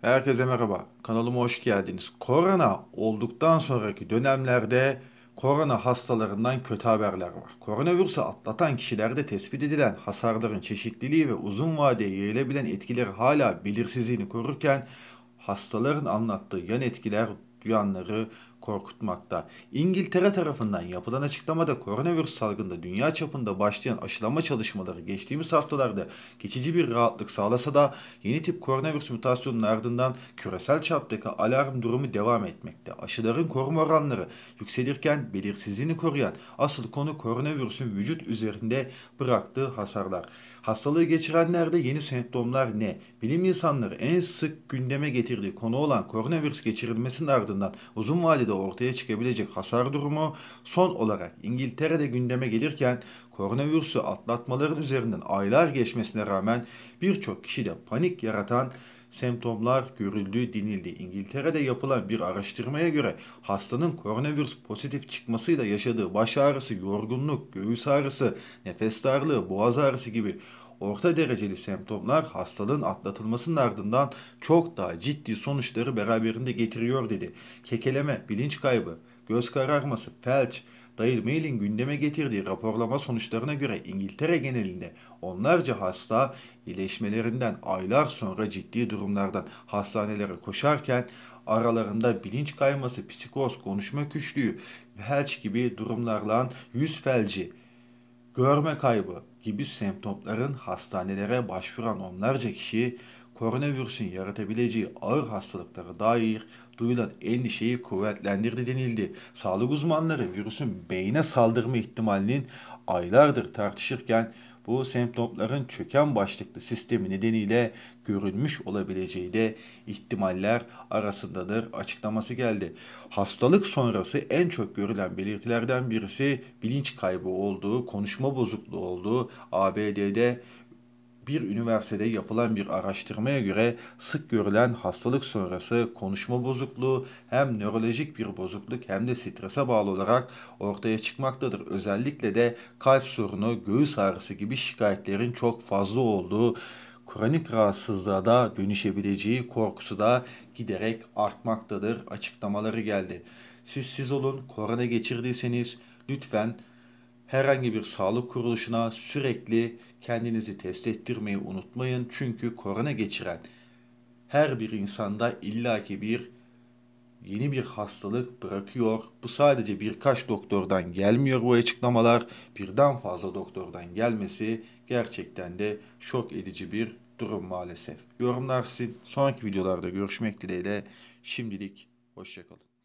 Herkese merhaba, kanalıma hoş geldiniz. Korona olduktan sonraki dönemlerde korona hastalarından kötü haberler var. Koronavirüsü atlatan kişilerde tespit edilen hasarların çeşitliliği ve uzun vadeye yayılabilen etkileri hala belirsizliğini korurken hastaların anlattığı yan etkiler duyanları korkutmakta. İngiltere tarafından yapılan açıklamada koronavirüs salgında dünya çapında başlayan aşılama çalışmaları geçtiğimiz haftalarda geçici bir rahatlık sağlasa da yeni tip koronavirüs mutasyonunun ardından küresel çaptaki alarm durumu devam etmekte. Aşıların koruma oranları yükselirken belirsizliğini koruyan asıl konu koronavirüsün vücut üzerinde bıraktığı hasarlar. Hastalığı geçirenlerde yeni semptomlar ne? Bilim insanları en sık gündeme getirdiği konu olan koronavirüs geçirilmesinin ardından uzun vadede ortaya çıkabilecek hasar durumu son olarak İngiltere'de gündeme gelirken koronavirüsü atlatmaların üzerinden aylar geçmesine rağmen birçok kişide panik yaratan semptomlar görüldü denildi. İngiltere'de yapılan bir araştırmaya göre hastanın koronavirüs pozitif çıkmasıyla yaşadığı baş ağrısı, yorgunluk, göğüs ağrısı, nefes darlığı, boğaz ağrısı gibi orta dereceli semptomlar hastalığın atlatılmasının ardından çok daha ciddi sonuçları beraberinde getiriyor dedi. Kekeleme, bilinç kaybı, göz kararması, felç, Daily Mail'in gündeme getirdiği raporlama sonuçlarına göre İngiltere genelinde onlarca hasta iyileşmelerinden aylar sonra ciddi durumlardan hastanelere koşarken aralarında bilinç kayması, psikoz, konuşma güçlüğü, felç gibi durumlarla yüz felci, görme kaybı gibi semptomların hastanelere başvuran onlarca kişi koronavirüsün yaratabileceği ağır hastalıklara dair duyulan endişeyi kuvvetlendirdi denildi. Sağlık uzmanları virüsün beyne saldırma ihtimalinin aylardır tartışırken bu semptomların çöken başlıklı sistemi nedeniyle görülmüş olabileceği de ihtimaller arasındadır açıklaması geldi. Hastalık sonrası en çok görülen belirtilerden birisi bilinç kaybı olduğu, konuşma bozukluğu olduğu ABD'de bir üniversitede yapılan bir araştırmaya göre sık görülen hastalık sonrası konuşma bozukluğu hem nörolojik bir bozukluk hem de strese bağlı olarak ortaya çıkmaktadır. Özellikle de kalp sorunu, göğüs ağrısı gibi şikayetlerin çok fazla olduğu kronik rahatsızlığa da dönüşebileceği korkusu da giderek artmaktadır açıklamaları geldi. Siz siz olun, korona geçirdiyseniz lütfen herhangi bir sağlık kuruluşuna sürekli kendinizi test ettirmeyi unutmayın. Çünkü korona geçiren her bir insanda illaki bir yeni bir hastalık bırakıyor. Bu sadece birkaç doktordan gelmiyor bu açıklamalar. Birden fazla doktordan gelmesi gerçekten de şok edici bir durum maalesef. Yorumlar sizin. Sonraki videolarda görüşmek dileğiyle. Şimdilik hoşçakalın.